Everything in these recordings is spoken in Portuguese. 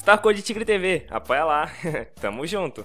Star tá Code Tigre TV, apoia lá. Tamo junto.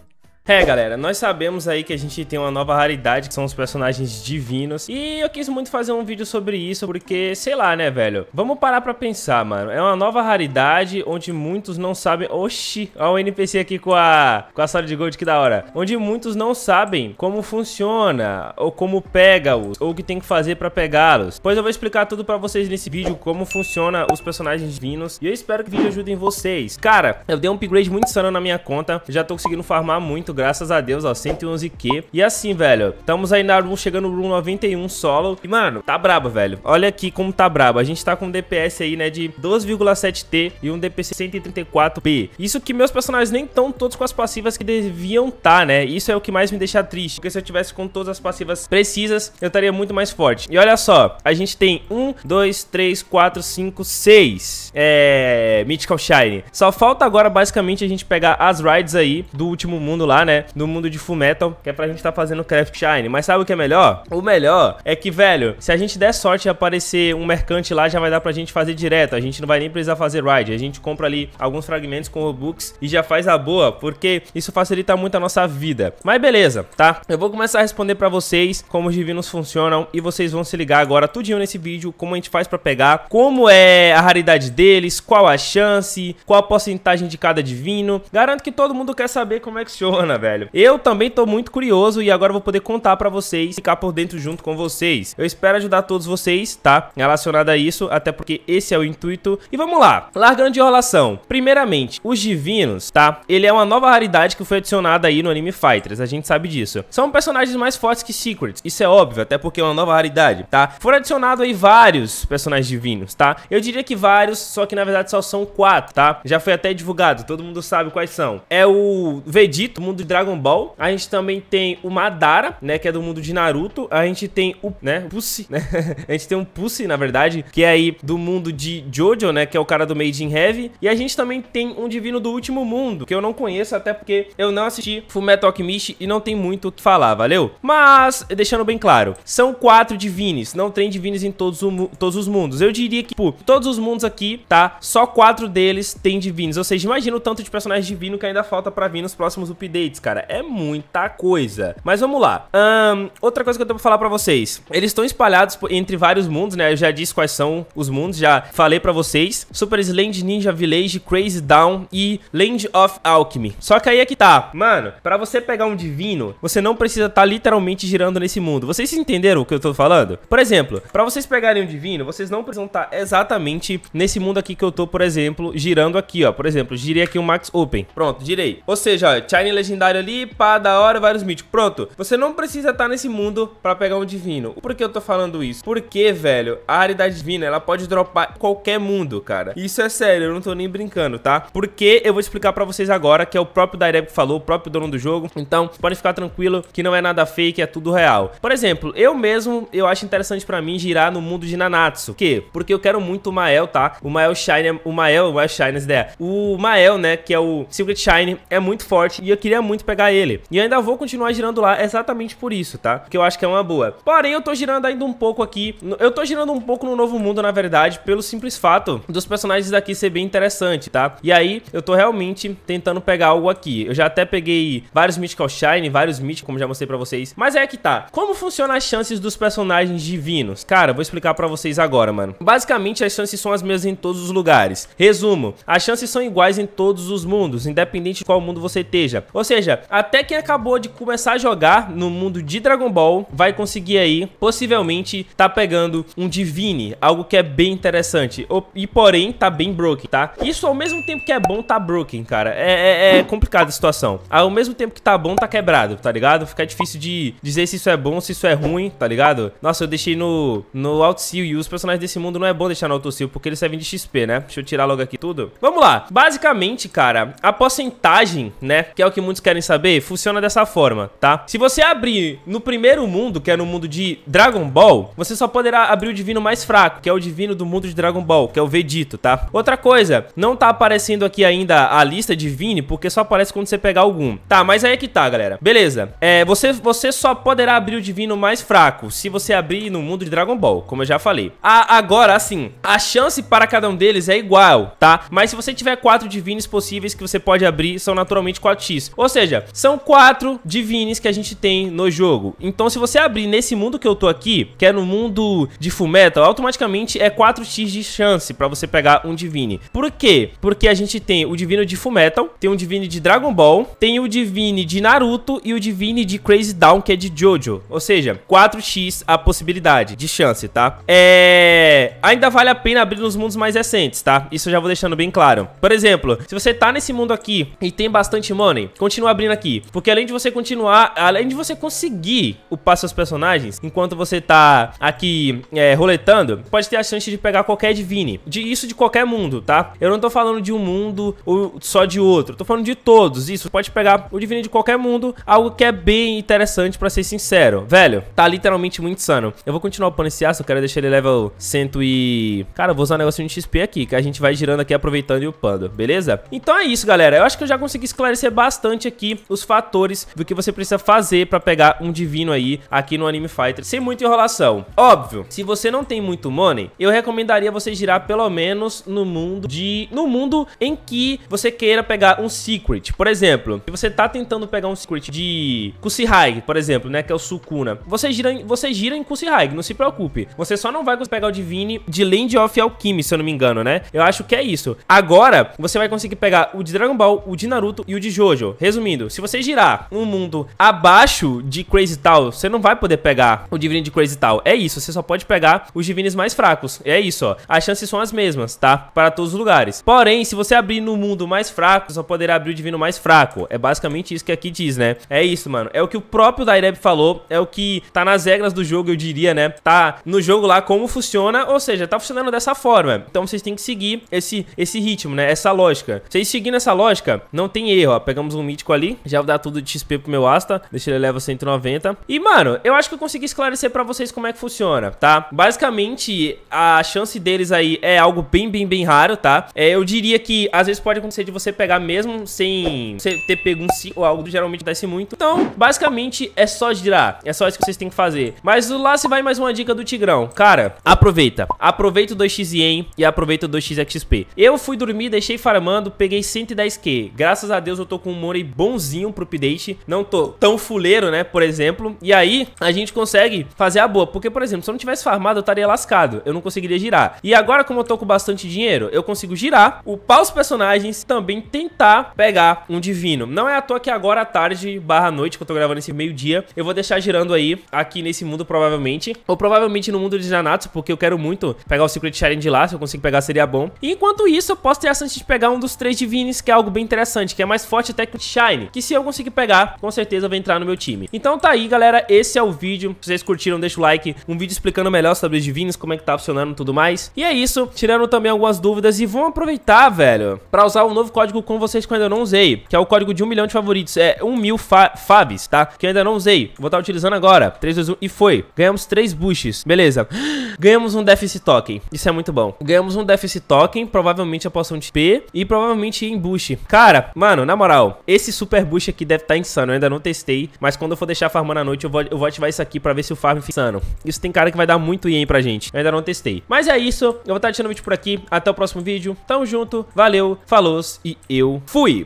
É, galera, nós sabemos aí que a gente tem uma nova raridade, que são os personagens divinos, e eu quis muito fazer um vídeo sobre isso, porque, sei lá, né, velho? Vamos parar pra pensar, mano. É uma nova raridade, onde muitos não sabem... Oxi! Ó o NPC aqui com a... com a sala de gold, que da hora. Onde muitos não sabem como funciona, ou como pega-os, ou o que tem que fazer pra pegá-los. Pois eu vou explicar tudo pra vocês nesse vídeo, como funciona os personagens divinos, e eu espero que o vídeo ajude em vocês. Cara, eu dei um upgrade muito insano na minha conta, já tô conseguindo farmar muito, graças a Deus, ó, 111k. E assim, velho, estamos aí na room, chegando no room 91 solo. E, mano, tá brabo, velho. Olha aqui como tá brabo. A gente tá com um DPS aí, né, de 12,7t e um DPC 134p. Isso que meus personagens nem estão todos com as passivas que deviam estar, tá, né? Isso é o que mais me deixa triste, porque se eu tivesse com todas as passivas precisas, eu estaria muito mais forte. E olha só, a gente tem 1, 2, 3, 4, 5, 6 é... Mythical Shine. Só falta agora, basicamente, a gente pegar as rides aí do último mundo lá, né, no mundo de Fullmetal, que é pra gente tá fazendo Craft Shine. Mas sabe o que é melhor? O melhor é que, velho, se a gente der sorte de aparecer um mercante lá, já vai dar pra gente fazer direto. A gente não vai nem precisar fazer ride. A gente compra ali alguns fragmentos com Robux e já faz a boa, porque isso facilita muito a nossa vida. Mas beleza, tá? Eu vou começar a responder pra vocês como os divinos funcionam e vocês vão se ligar agora tudinho nesse vídeo, como a gente faz pra pegar, como é a raridade deles, qual a chance, qual a porcentagem de cada divino. Garanto que todo mundo quer saber como é que funciona bacana, velho. Eu também tô muito curioso e agora vou poder contar para vocês, ficar por dentro junto com vocês. Eu espero ajudar todos vocês, tá? Relacionado a isso, até porque esse é o intuito. E vamos lá, largando de enrolação. Primeiramente, os divinos, tá? Ele é uma nova raridade que foi adicionada aí no Anime Fighters, a gente sabe disso. São personagens mais fortes que Secrets, isso é óbvio, até porque é uma nova raridade, tá? Foram adicionados aí vários personagens divinos, tá? Eu diria que vários, só que na verdade só são quatro, tá? Já foi até divulgado, todo mundo sabe quais são. É o Vegito, mundo de Dragon Ball. A gente também tem o Madara, né? Que é do mundo de Naruto. A gente tem o, né? Pussy, né? a gente tem um Pussy, na verdade, que é aí do mundo de Jojo, né? Que é o cara do Made in Heavy. E a gente também tem um Divino do Último Mundo, que eu não conheço, até porque eu não assisti Fullmetal Alchemist e não tem muito o que falar, valeu? Mas, deixando bem claro, são quatro Divines. Não tem Divines em todos, o, todos os mundos. Eu diria que, pô, tipo, todos os mundos aqui, tá? Só quatro deles tem Divines. Ou seja, imagina o tanto de personagens divino que ainda falta pra vir nos próximos updates cara. É muita coisa. Mas vamos lá. Um, outra coisa que eu tenho pra falar pra vocês. Eles estão espalhados entre vários mundos, né? Eu já disse quais são os mundos, já falei pra vocês. Super Slend Ninja Village, Crazy Down e Land of Alchemy. Só que aí é que tá. Mano, pra você pegar um divino, você não precisa estar tá literalmente girando nesse mundo. Vocês entenderam o que eu tô falando? Por exemplo, pra vocês pegarem um divino, vocês não precisam estar tá exatamente nesse mundo aqui que eu tô, por exemplo, girando aqui, ó. Por exemplo, girei aqui o um Max Open. Pronto, girei. Ou seja, ó, Chine Legend legendário ali, pá, da hora, vários míticos. Pronto, você não precisa estar tá nesse mundo pra pegar um divino. Por que eu tô falando isso? Porque, velho, a da divina, ela pode dropar qualquer mundo, cara. Isso é sério, eu não tô nem brincando, tá? Porque eu vou explicar pra vocês agora, que é o próprio Direct que falou, o próprio dono do jogo. Então, pode ficar tranquilo que não é nada fake, é tudo real. Por exemplo, eu mesmo, eu acho interessante pra mim girar no mundo de Nanatsu. Por quê? Porque eu quero muito o Mael, tá? O Mael Shine, o Mael, o Mael Shine, essa ideia. O Mael, né, que é o Secret Shine, é muito forte e eu queria muito pegar ele. E ainda vou continuar girando lá exatamente por isso, tá? Porque eu acho que é uma boa. Porém, eu tô girando ainda um pouco aqui. Eu tô girando um pouco no Novo Mundo, na verdade, pelo simples fato dos personagens daqui ser bem interessante, tá? E aí, eu tô realmente tentando pegar algo aqui. Eu já até peguei vários Mythical Shine, vários Mythic, como já mostrei pra vocês. Mas é que tá. Como funciona as chances dos personagens divinos? Cara, vou explicar pra vocês agora, mano. Basicamente, as chances são as mesmas em todos os lugares. Resumo, as chances são iguais em todos os mundos, independente de qual mundo você esteja. Ou seja, seja, até quem acabou de começar a jogar no mundo de Dragon Ball vai conseguir aí, possivelmente, tá pegando um Divine, algo que é bem interessante. E porém, tá bem broken, tá? Isso ao mesmo tempo que é bom, tá broken, cara. É, é, é complicada a situação. Ao mesmo tempo que tá bom, tá quebrado, tá ligado? Fica difícil de dizer se isso é bom, se isso é ruim, tá ligado? Nossa, eu deixei no, no Alt Seal e os personagens desse mundo não é bom deixar no Alt Seal, porque eles servem de XP, né? Deixa eu tirar logo aqui tudo. Vamos lá. Basicamente, cara, a porcentagem, né? Que é o que muitos querem saber, funciona dessa forma, tá? Se você abrir no primeiro mundo, que é no mundo de Dragon Ball, você só poderá abrir o divino mais fraco, que é o divino do mundo de Dragon Ball, que é o Vegito, tá? Outra coisa, não tá aparecendo aqui ainda a lista divine, porque só aparece quando você pegar algum. Tá, mas aí é que tá, galera. Beleza. É, você, você só poderá abrir o divino mais fraco se você abrir no mundo de Dragon Ball, como eu já falei. A, agora, assim, a chance para cada um deles é igual, tá? Mas se você tiver quatro divinos possíveis que você pode abrir, são naturalmente 4x. Ou seja, são quatro divines que a gente tem no jogo. Então se você abrir nesse mundo que eu tô aqui, que é no mundo de Fullmetal, automaticamente é 4x de chance pra você pegar um divine. Por quê? Porque a gente tem o divino de Fullmetal, tem um divine de Dragon Ball, tem o divine de Naruto e o divine de Crazy Down, que é de Jojo. Ou seja, 4x a possibilidade de chance, tá? É... Ainda vale a pena abrir nos mundos mais recentes, tá? Isso eu já vou deixando bem claro. Por exemplo, se você tá nesse mundo aqui e tem bastante money, continua continuar abrindo aqui. Porque além de você continuar, além de você conseguir upar seus personagens, enquanto você tá aqui é, roletando, pode ter a chance de pegar qualquer Divine. De, isso de qualquer mundo, tá? Eu não tô falando de um mundo ou só de outro. tô falando de todos. Isso, pode pegar o Divine de qualquer mundo, algo que é bem interessante pra ser sincero. Velho, tá literalmente muito insano. Eu vou continuar upando esse aço, eu quero deixar ele level 100 e... Cara, eu vou usar um negocinho de XP aqui, que a gente vai girando aqui, aproveitando e upando, beleza? Então é isso, galera. Eu acho que eu já consegui esclarecer bastante aqui aqui os fatores do que você precisa fazer pra pegar um divino aí aqui no Anime Fighter, sem muita enrolação. Óbvio, se você não tem muito money, eu recomendaria você girar pelo menos no mundo de... no mundo em que você queira pegar um secret. Por exemplo, se você tá tentando pegar um secret de Kusihai, por exemplo, né, que é o Sukuna, você gira, em... você gira em Kusihai, não se preocupe. Você só não vai pegar o divine de Land of Alchemy, se eu não me engano, né? Eu acho que é isso. Agora, você vai conseguir pegar o de Dragon Ball, o de Naruto e o de Jojo. Resumindo, Resumindo, se você girar um mundo abaixo de Crazy Tal, você não vai poder pegar o Divine de Crazy Tal. É isso, você só pode pegar os Divines mais fracos. É isso, ó. As chances são as mesmas, tá? Para todos os lugares. Porém, se você abrir no mundo mais fraco, só poderá abrir o Divino mais fraco. É basicamente isso que aqui diz, né? É isso, mano. É o que o próprio Daireb falou, é o que tá nas regras do jogo, eu diria, né? Tá no jogo lá como funciona, ou seja, tá funcionando dessa forma. Então vocês têm que seguir esse, esse ritmo, né? Essa lógica. Vocês seguindo essa lógica, não tem erro, ó. Pegamos um mítico crítico ali. Já vou dar tudo de XP pro meu Asta. Deixa ele levar 190. E, mano, eu acho que eu consegui esclarecer pra vocês como é que funciona, tá? Basicamente, a chance deles aí é algo bem, bem, bem raro, tá? É, eu diria que às vezes pode acontecer de você pegar mesmo sem você ter pego um si ou algo, geralmente acontece muito. Então, basicamente, é só girar. É só isso que vocês têm que fazer. Mas lá se vai mais uma dica do Tigrão. Cara, aproveita. Aproveita o 2xien e aproveita o 2xxp. Eu fui dormir, deixei farmando, peguei 110k. Graças a Deus eu tô com um humor bonzinho pro update, não tô tão fuleiro, né, por exemplo, e aí a gente consegue fazer a boa, porque, por exemplo, se eu não tivesse farmado, eu estaria lascado, eu não conseguiria girar. E agora, como eu tô com bastante dinheiro, eu consigo girar, upar os personagens, também tentar pegar um divino. Não é à toa que agora à tarde barra noite, que eu tô gravando esse meio-dia, eu vou deixar girando aí, aqui nesse mundo provavelmente, ou provavelmente no mundo de Janatos, porque eu quero muito pegar o Secret Sharing de lá, se eu conseguir pegar seria bom. E enquanto isso, eu posso ter a chance de pegar um dos três divinos, que é algo bem interessante, que é mais forte até que o Sharing, Shine, que se eu conseguir pegar, com certeza vai entrar no meu time. Então tá aí, galera, esse é o vídeo. Se vocês curtiram, deixa o like. Um vídeo explicando melhor sobre os divinos, como é que tá funcionando e tudo mais. E é isso, tirando também algumas dúvidas e vão aproveitar, velho, pra usar um novo código com vocês que eu ainda não usei, que é o código de 1 um milhão de favoritos, é 1 um mil fa Fabs, tá? Que eu ainda não usei, vou estar tá utilizando agora. 3, 2, 1 e foi. Ganhamos 3 boosts. beleza. Ganhamos um déficit token, isso é muito bom. Ganhamos um déficit token, provavelmente a poção de P e provavelmente em boost. Cara, mano, na moral, esse super boost aqui deve estar tá insano, eu ainda não testei, mas quando eu for deixar farmando à noite, eu vou, eu vou ativar isso aqui pra ver se o farm fica insano. Isso tem cara que vai dar muito ien pra gente, eu ainda não testei. Mas é isso, eu vou estar tá deixando o vídeo por aqui, até o próximo vídeo, tamo junto, valeu, falou e eu fui!